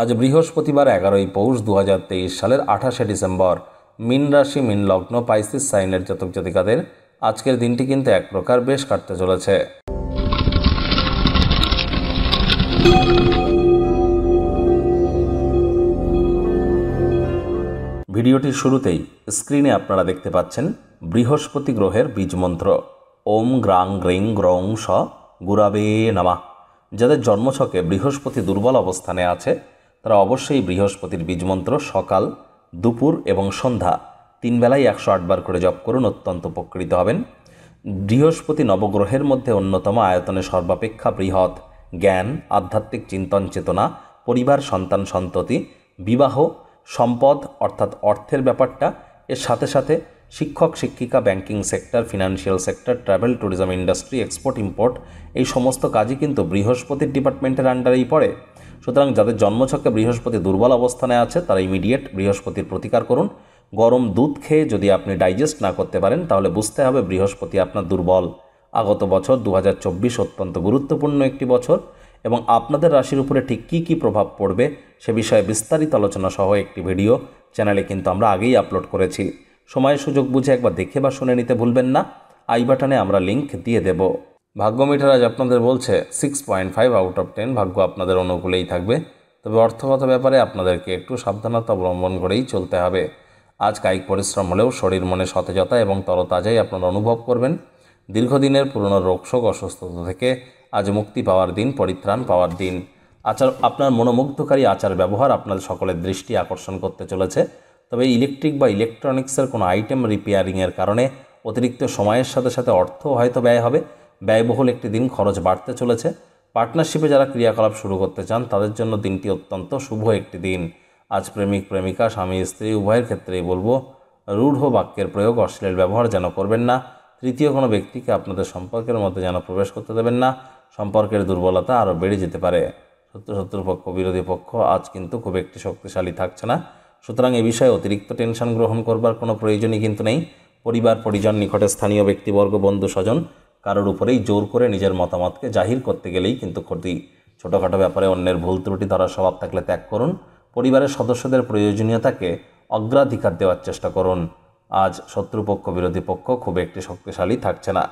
আজ বৃহস্পতিবার এগারোই পৌষ দু সালের আঠাশে ডিসেম্বর মিন রাশি মিন লগ্ন পাইসিস সাইনের জাতক জাতিকাদের আজকের দিনটি কিন্তু এক প্রকার বেশ কাটতে চলেছে ভিডিওটির শুরুতেই স্ক্রিনে আপনারা দেখতে পাচ্ছেন বৃহস্পতি গ্রহের বীজ মন্ত্র ওম গ্রাং গ্রিং গ্রং স গুরাবে নামা যাদের জন্মছকে বৃহস্পতি দুর্বল অবস্থানে আছে তারা অবশ্যই বৃহস্পতির বীজমন্ত্র সকাল দুপুর এবং সন্ধ্যা তিন বেলায় একশো আটবার করে জপ করুন অত্যন্ত উপকৃত হবেন বৃহস্পতি নবগ্রহের মধ্যে অন্যতম আয়তনে সর্বাপেক্ষা বৃহৎ জ্ঞান আধ্যাত্মিক চিন্তন চেতনা পরিবার সন্তান সন্ততি বিবাহ সম্পদ অর্থাৎ অর্থের ব্যাপারটা এর সাথে সাথে শিক্ষক শিক্ষিকা banking sector financial sector travel tourism industry export import এই সমস্ত কাজই কিন্তু বৃহস্পতির ডিপার্টমেন্টের আন্ডারেই পড়ে সুতরাং যাদের জন্মছকে বৃহস্পতি দুর্বল অবস্থানে আছে তারা ইমিডিয়েট বৃহস্পতির প্রতিকার করুন গরম দুধ খেয়ে যদি আপনি ডাইজেস্ট না করতে পারেন তাহলে বুঝতে হবে বৃহস্পতি আপনার দুর্বল আগত বছর দু অত্যন্ত গুরুত্বপূর্ণ একটি বছর এবং আপনাদের রাশির উপরে ঠিক কী কী প্রভাব পড়বে সে বিষয়ে বিস্তারিত আলোচনা সহ একটি ভিডিও চ্যানেলে কিন্তু আমরা আগেই আপলোড করেছি সময় সুযোগ বুঝে একবার দেখে বা শুনে নিতে ভুলবেন না আই বাটনে আমরা লিঙ্ক দিয়ে দেবো ভাগ্য মিটার আজ আপনাদের বলছে six point five out of ten ভাগ্য আপনাদের অনুকূলেই থাকবে তবে অর্থগত ব্যাপারে আপনাদেরকে একটু সাবধানতা অবলম্বন করেই চলতে হবে আজ কায়িক পরিশ্রম হলেও শরীর মনে সতেজতা এবং তরতাজাই আপনারা অনুভব করবেন দীর্ঘদিনের পুরনো রোগশোক অসুস্থতা থেকে আজ মুক্তি পাওয়ার দিন পরিত্রাণ পাওয়ার দিন আচার আপনার মনোমুগ্ধকারী আচার ব্যবহার আপনার সকলের দৃষ্টি আকর্ষণ করতে চলেছে তবে ইলেকট্রিক বা ইলেকট্রনিক্সের কোনো আইটেম রিপেয়ারিংয়ের কারণে অতিরিক্ত সময়ের সাথে সাথে অর্থ হয়তো ব্যয় হবে ব্যয়বহুল একটি দিন খরচ বাড়তে চলেছে পার্টনারশিপে যারা ক্রিয়াকলাপ শুরু করতে চান তাদের জন্য দিনটি অত্যন্ত শুভ একটি দিন আজ প্রেমিক প্রেমিকা স্বামী স্ত্রী উভয়ের ক্ষেত্রেই বলবো রূঢ় বাক্যের প্রয়োগ অশ্লীল ব্যবহার যেন করবেন না তৃতীয় কোনো ব্যক্তিকে আপনাদের সম্পর্কের মধ্যে যেন প্রবেশ করতে দেবেন না সম্পর্কের দুর্বলতা আরও বেড়ে যেতে পারে শত্রু পক্ষ বিরোধী পক্ষ আজ কিন্তু খুব একটি শক্তিশালী থাকছে না সুতরাং এ বিষয়ে অতিরিক্ত টেনশন গ্রহণ করবার কোনো প্রয়োজনই কিন্তু নেই পরিবার পরিজন নিকটে স্থানীয় ব্যক্তিবর্গ বন্ধু স্বজন কারোর উপরেই জোর করে নিজের মতামতকে জাহির করতে গেলেই কিন্তু ক্ষতি ছোটোখাটো ব্যাপারে অন্যের ভুল ত্রুটি ধরার স্বভাব থাকলে ত্যাগ করুন পরিবারের সদস্যদের প্রয়োজনীয়তাকে অগ্রাধিকার দেওয়ার চেষ্টা করুন আজ শত্রুপক্ষ বিরোধী পক্ষ খুব একটি শক্তিশালী থাকছে না